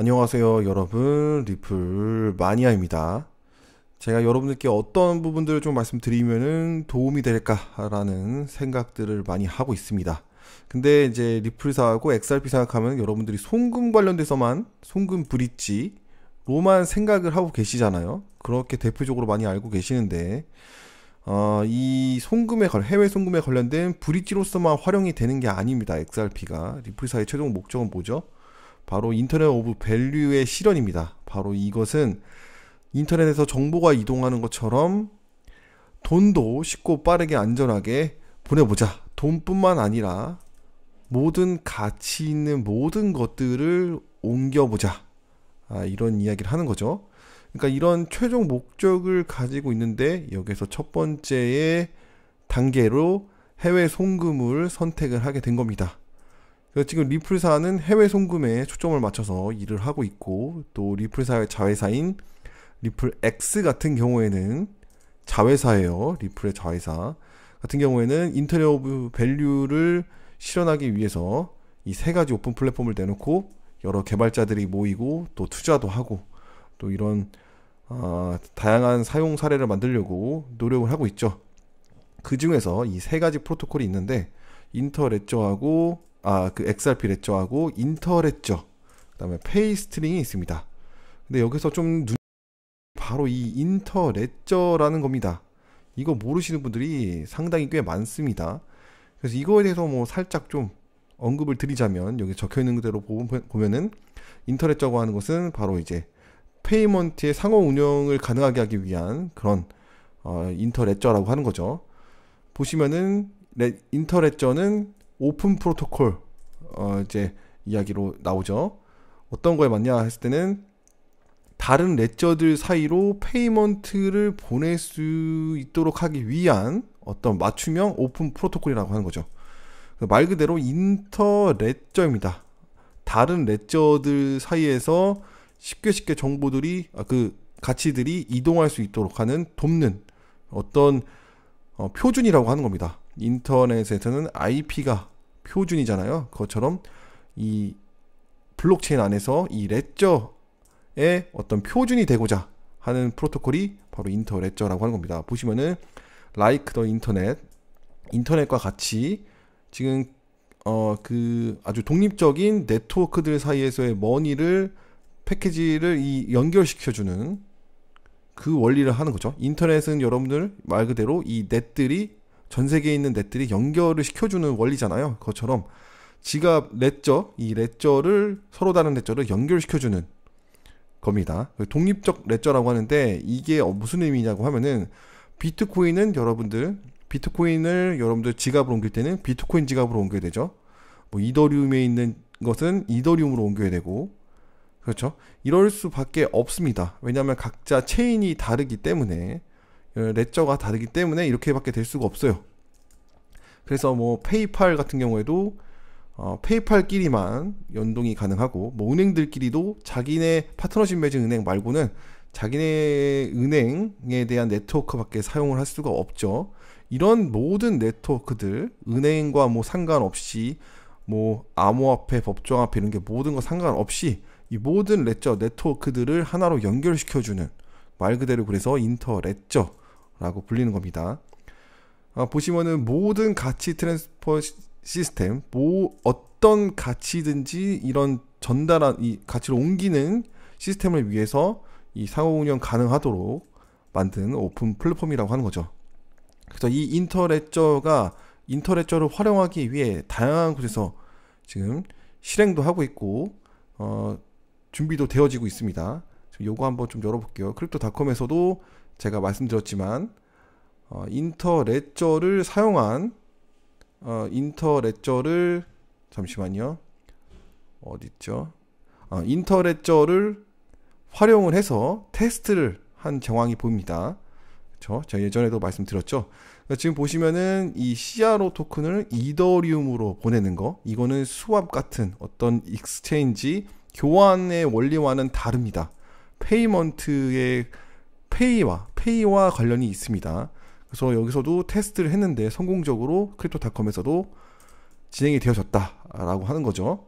안녕하세요 여러분 리플 마니아입니다 제가 여러분들께 어떤 부분들을 좀 말씀드리면은 도움이 될까라는 생각들을 많이 하고 있습니다 근데 이제 리플사하고 XRP 생각하면 여러분들이 송금 관련돼서만 송금 브릿지로만 생각을 하고 계시잖아요 그렇게 대표적으로 많이 알고 계시는데 어, 이 송금에 해외 송금에 관련된 브릿지로서만 활용이 되는 게 아닙니다 XRP가 리플사의 최종 목적은 뭐죠? 바로 인터넷 오브 밸류의 실현입니다. 바로 이것은 인터넷에서 정보가 이동하는 것처럼 돈도 쉽고 빠르게 안전하게 보내보자. 돈뿐만 아니라 모든 가치 있는 모든 것들을 옮겨보자. 아, 이런 이야기를 하는 거죠. 그러니까 이런 최종 목적을 가지고 있는데 여기서 첫 번째의 단계로 해외 송금을 선택을 하게 된 겁니다. 그래서 지금 리플사는 해외 송금에 초점을 맞춰서 일을 하고 있고 또 리플사의 자회사인 리플 X 같은 경우에는 자회사예요. 리플의 자회사 같은 경우에는 인터넷 오브 밸류를 실현하기 위해서 이 세 가지 오픈 플랫폼을 내놓고 여러 개발자들이 모이고 또 투자도 하고 또 이런 어, 다양한 사용 사례를 만들려고 노력을 하고 있죠. 그 중에서 이 세 가지 프로토콜이 있는데 인터레저하고 아, 그 XRP 레저하고 인터 레저, 그 다음에 페이 스트링이 있습니다. 근데 여기서 좀 눈, 바로 이 인터 레저라는 겁니다. 이거 모르시는 분들이 상당히 꽤 많습니다. 그래서 이거에 대해서 뭐 살짝 좀 언급을 드리자면 여기 적혀 있는 그대로 보면은 인터레저고 하는 것은 바로 이제 페이먼트의 상호 운영을 가능하게 하기 위한 그런 어, 인터레저라고 하는 거죠. 보시면은 인터레저는 오픈 프로토콜 어 이제 이야기로 나오죠. 어떤 거에 맞냐 했을 때는 다른 레저들 사이로 페이먼트를 보낼 수 있도록 하기 위한 어떤 맞춤형 오픈 프로토콜이라고 하는 거죠. 그 말 그대로 인터 레저입니다. 다른 레저들 사이에서 쉽게 쉽게 정보들이 아, 그 가치들이 이동할 수 있도록 하는 돕는 어떤 어, 표준이라고 하는 겁니다. 인터넷에서는 IP가 표준이잖아요. 그것처럼 이 블록체인 안에서 이 레저의 어떤 표준이 되고자 하는 프로토콜이 바로 인터 레저라고 하는 겁니다. 보시면은 like the internet 인터넷과 같이 지금 어그 아주 독립적인 네트워크들 사이에서의 머니를 패키지를 이 연결시켜 주는 그 원리를 하는 거죠. 인터넷은 여러분들 말 그대로 이 넷들이 전 세계에 있는 넷들이 연결을 시켜주는 원리잖아요. 그것처럼 지가 렛저이렛저를 서로 다른 렛저를 연결시켜주는 겁니다. 독립적 렛저라고 하는데 이게 어, 무슨 의미냐고 하면은 비트코인은 여러분들 비트코인을 여러분들 지갑으로 옮길 때는 비트코인 지갑으로 옮겨야 되죠. 뭐 이더리움에 있는 것은 이더리움으로 옮겨야 되고 그렇죠. 이럴 수밖에 없습니다. 왜냐하면 각자 체인이 다르기 때문에 레저가 예, 다르기 때문에 이렇게밖에 될 수가 없어요. 그래서 뭐 페이팔 같은 경우에도 어, 페이팔끼리만 연동이 가능하고 뭐 은행들끼리도 자기네 파트너십 맺은 은행 말고는 자기네 은행에 대한 네트워크밖에 사용을 할 수가 없죠. 이런 모든 네트워크들 은행과 뭐 상관없이 뭐 암호화폐, 법정화폐 이런 게 모든 거 상관없이 이 모든 레저 네트워크들을 하나로 연결시켜주는 말 그대로 그래서 인터 레저 라고 불리는 겁니다. 아, 보시면은 모든 가치 트랜스퍼 시스템, 뭐 어떤 가치든지 이런 전달한 이 가치를 옮기는 시스템을 위해서 이 상호 운영 가능하도록 만든 오픈 플랫폼이라고 하는 거죠. 그래서 이 인터레저가 인터레저를 활용하기 위해 다양한 곳에서 지금 실행도 하고 있고 어, 준비도 되어지고 있습니다. 요거 한번 좀 열어볼게요. 크립토닷컴에서도 제가 말씀드렸지만 어, 인터레저를 사용한 어, 인터레저를 잠시만요 어딨죠? 어, 인터레저를 활용을 해서 테스트를 한 정황이 보입니다. 그렇 제가 예전에도 말씀드렸죠. 그러니까 지금 보시면은 이 CRO 토큰을 이더리움으로 보내는 거 이거는 수압 같은 어떤 익스체인지 교환의 원리와는 다릅니다. 페이먼트의 페이와 페이와 관련이 있습니다. 그래서 여기서도 테스트를 했는데 성공적으로 크립토닷컴에서도 진행이 되어졌다라고 하는 거죠.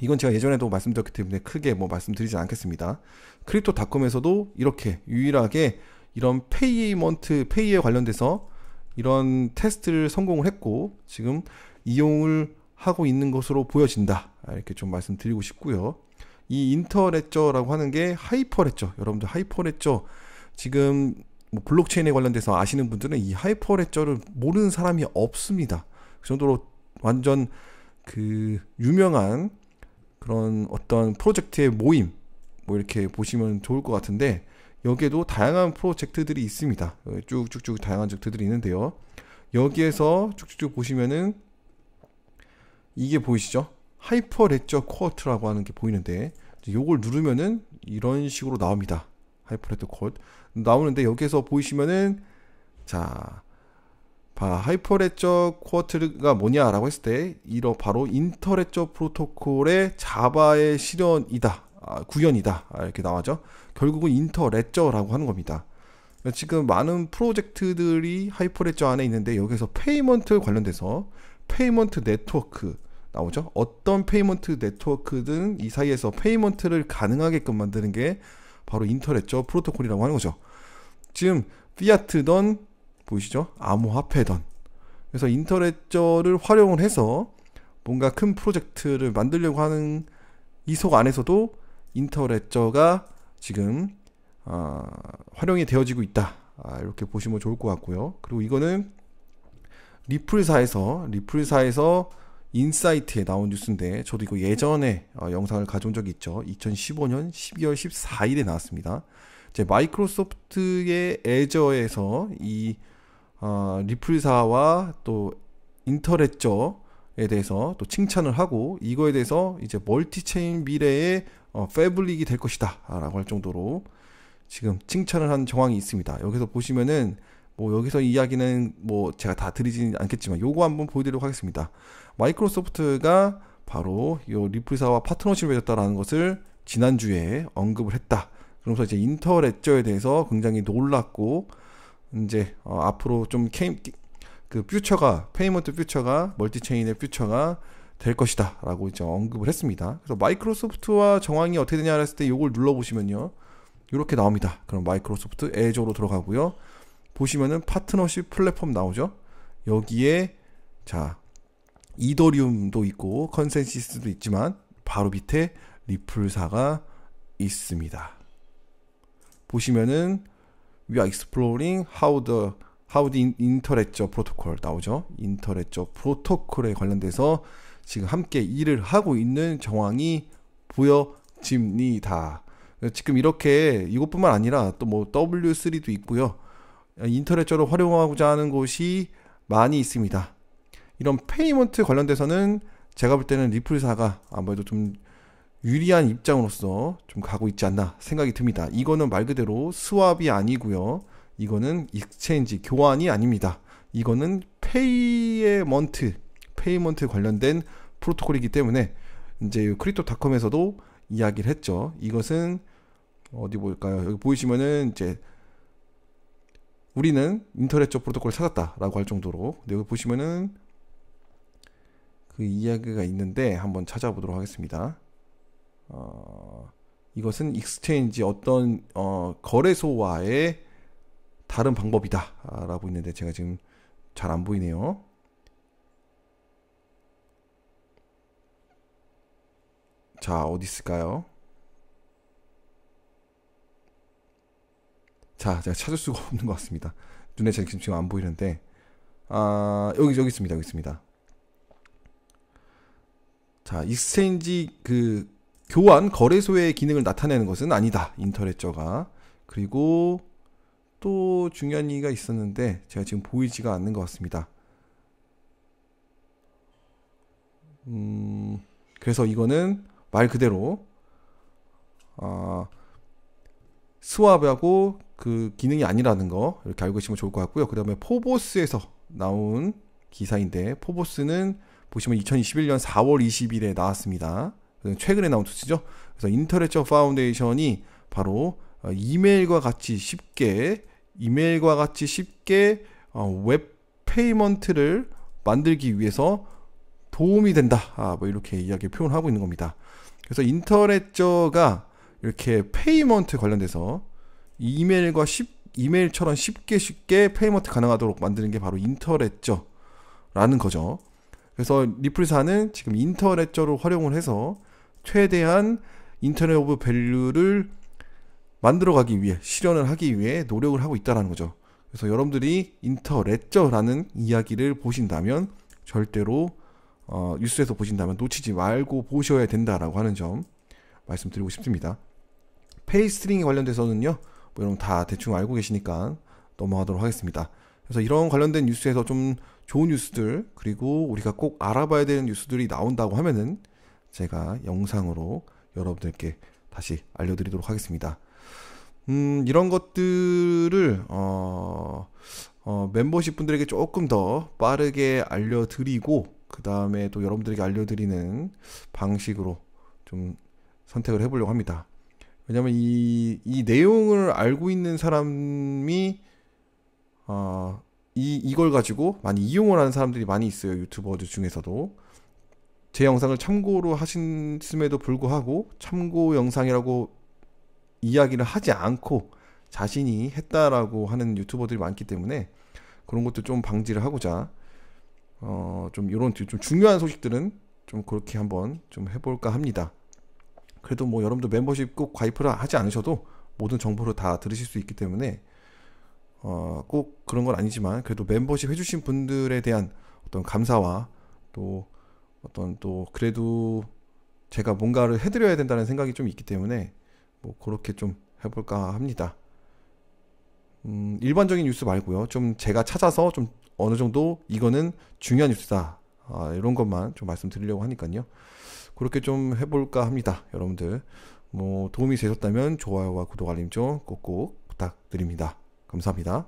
이건 제가 예전에도 말씀드렸기 때문에 크게 뭐 말씀드리지 않겠습니다. 크립토닷컴에서도 이렇게 유일하게 이런 페이먼트 페이에 관련돼서 이런 테스트를 성공을 했고 지금 이용을 하고 있는 것으로 보여진다 이렇게 좀 말씀드리고 싶고요. 이 인터레저라고 하는 게 하이퍼레저 여러분들 하이퍼레저 지금 뭐 블록체인에 관련돼서 아시는 분들은 이 하이퍼레저를 모르는 사람이 없습니다. 그 정도로 완전 그 유명한 그런 어떤 프로젝트의 모임 뭐 이렇게 보시면 좋을 것 같은데 여기에도 다양한 프로젝트들이 있습니다. 쭉쭉쭉 다양한 프로젝트들이 있는데요. 여기에서 쭉쭉쭉 보시면은 이게 보이시죠? 하이퍼 레저 쿼트라고 하는 게 보이는데 요걸 누르면은 이런 식으로 나옵니다. 하이퍼레드 곧 나오는데 여기에서 보이시면은 자 하이퍼레저 쿼트가 뭐냐라고 했을 때 이러 바로 인터레저 프로토콜의 자바의 실현이다 아, 구현이다 아, 이렇게 나와죠 결국은 인터레저라고 하는 겁니다 지금 많은 프로젝트들이 하이퍼레저 안에 있는데 여기서 페이먼트 관련돼서 페이먼트 네트워크 나오죠 어떤 페이먼트 네트워크든 이 사이에서 페이먼트를 가능하게끔 만드는 게 바로 인터넷적 프로토콜이라고 하는 거죠. 지금 피아트던 보이시죠? 암호화폐던 그래서 인터넷저를 활용을 해서 뭔가 큰 프로젝트를 만들려고 하는 이 속 안에서도 인터넷저가 지금 어, 활용이 되어지고 있다. 아, 이렇게 보시면 좋을 것 같고요. 그리고 이거는 리플사에서 리플사에서 인사이트에 나온 뉴스인데 저도 이거 예전에 어, 영상을 가져온 적이 있죠. 2015년 12월 14일에 나왔습니다. 이제 마이크로소프트의 애저에서 이 어, 리플사와 또 인터넷저에 대해서 또 칭찬을 하고 이거에 대해서 이제 멀티체인 미래의 어, 패블릭이 될 것이다 라고 할 정도로 지금 칭찬을 한 정황이 있습니다. 여기서 보시면은 뭐 여기서 이야기는 뭐 제가 다 드리진 않겠지만 요거 한번 보여드리도록 하겠습니다. 마이크로소프트가 바로 요 리플사와 파트너십을 맺었다라는 것을 지난주에 언급을 했다. 그러면서 이제 인터넷저에 대해서 굉장히 놀랐고 이제 어 앞으로 좀 케임 그 퓨처가 페이먼트 퓨처가 멀티체인의 퓨처가 될 것이다라고 이제 언급을 했습니다. 그래서 마이크로소프트와 정황이 어떻게 되냐 했을 때 이걸 눌러보시면요, 이렇게 나옵니다. 그럼 마이크로소프트 애저로 들어가고요. 보시면은 파트너십 플랫폼 나오죠. 여기에 자 이더리움도 있고 컨센시스도 있지만 바로 밑에 리플사가 있습니다. 보시면은 we are exploring how the how the interledger p r 나오죠. 인터 t 저 프로토콜에 관련돼서 지금 함께 일을 하고 있는 정황이 보여집니다. 지금 이렇게 이것뿐만 아니라 또 뭐 W3도 있고요. 인터넷적으로 활용하고자 하는 곳이 많이 있습니다. 이런 페이먼트 관련돼서는 제가 볼 때는 리플사가 아무래도 좀 유리한 입장으로서 좀 가고 있지 않나 생각이 듭니다. 이거는 말 그대로 스왑이 아니고요. 이거는 익스체인지 교환이 아닙니다. 이거는 페이먼트 페이먼트 관련된 프로토콜이기 때문에 이제 크립토닷컴에서도 이야기를 했죠. 이것은 어디 볼까요? 여기 보이시면은 이제 우리는 인터넷 적 프로토콜을 찾았다라고 할 정도로 근데 여기 보시면은 그 이야기가 있는데 한번 찾아보도록 하겠습니다. 어, 이것은 익스체인지 어떤 어, 거래소와의 다른 방법이다라고 있는데 제가 지금 잘 안 보이네요. 자 어디 있을까요? 자, 제가 찾을 수가 없는 것 같습니다. 눈에 지금 지금 안 보이는데 아 여기 여기 있습니다. 여기 있습니다. 자, 익스체인지 그 교환 거래소의 기능을 나타내는 것은 아니다. 인터넷저가 그리고 또 중요한 얘기가 있었는데 제가 지금 보이지가 않는 것 같습니다. 음, 그래서 이거는 말 그대로 어, 스왑하고 그 기능이 아니라는 거 이렇게 알고 계시면 좋을 것 같고요. 그 다음에 포보스에서 나온 기사인데 포보스는 보시면 2021년 4월 20일에 나왔습니다. 최근에 나온 투스죠. 그래서 인터레처 파운데이션이 바로 어, 이메일과 같이 쉽게 이메일과 같이 쉽게 어, 웹 페이먼트를 만들기 위해서 도움이 된다. 아, 뭐 이렇게 이야기 표현하고 있는 겁니다. 그래서 인터레저가 이렇게 페이먼트 관련돼서 이메일과 쉽, 이메일처럼 쉽게 쉽게 페이먼트 가능하도록 만드는 게 바로 인터레저라는 거죠. 그래서 리플사는 지금 인터레저로 활용을 해서 최대한 인터넷 오브 밸류를 만들어가기 위해 실현을 하기 위해 노력을 하고 있다라는 거죠. 그래서 여러분들이 인터레저라는 이야기를 보신다면 절대로 어, 뉴스에서 보신다면 놓치지 말고 보셔야 된다라고 하는 점 말씀드리고 싶습니다. 페이스트링에 관련돼서는요. 뭐 여러분 다 대충 알고 계시니까 넘어가도록 하겠습니다. 그래서 이런 관련된 뉴스에서 좀 좋은 뉴스들 그리고 우리가 꼭 알아봐야 되는 뉴스들이 나온다고 하면은 제가 영상으로 여러분들께 다시 알려드리도록 하겠습니다. 음, 이런 것들을 어, 어, 멤버십 분들에게 조금 더 빠르게 알려드리고 그 다음에 또 여러분들에게 알려드리는 방식으로 좀 선택을 해보려고 합니다. 왜냐면 이, 이 내용을 알고 있는 사람이, 어, 이, 이걸 가지고 많이 이용을 하는 사람들이 많이 있어요. 유튜버들 중에서도. 제 영상을 참고로 하신음에도 불구하고 참고 영상이라고 이야기를 하지 않고 자신이 했다라고 하는 유튜버들이 많기 때문에 그런 것도 좀 방지를 하고자 어, 좀 이런 좀 중요한 소식들은 좀 그렇게 한번 좀 해볼까 합니다. 그래도 뭐 여러분들 멤버십 꼭 가입을 하지 않으셔도 모든 정보를 다 들으실 수 있기 때문에 어, 꼭 그런 건 아니지만 그래도 멤버십 해주신 분들에 대한 어떤 감사와 또 어떤 또 그래도 제가 뭔가를 해드려야 된다는 생각이 좀 있기 때문에 뭐 그렇게 좀 해볼까 합니다. 음, 일반적인 뉴스 말고요. 좀 제가 찾아서 좀 어느 정도 이거는 중요한 뉴스다. 아, 이런 것만 좀 말씀드리려고 하니까요. 그렇게 좀 해볼까 합니다. 여러분들 뭐 도움이 되셨다면 좋아요와 구독 알림 좀 꼭꼭 부탁드립니다. 감사합니다.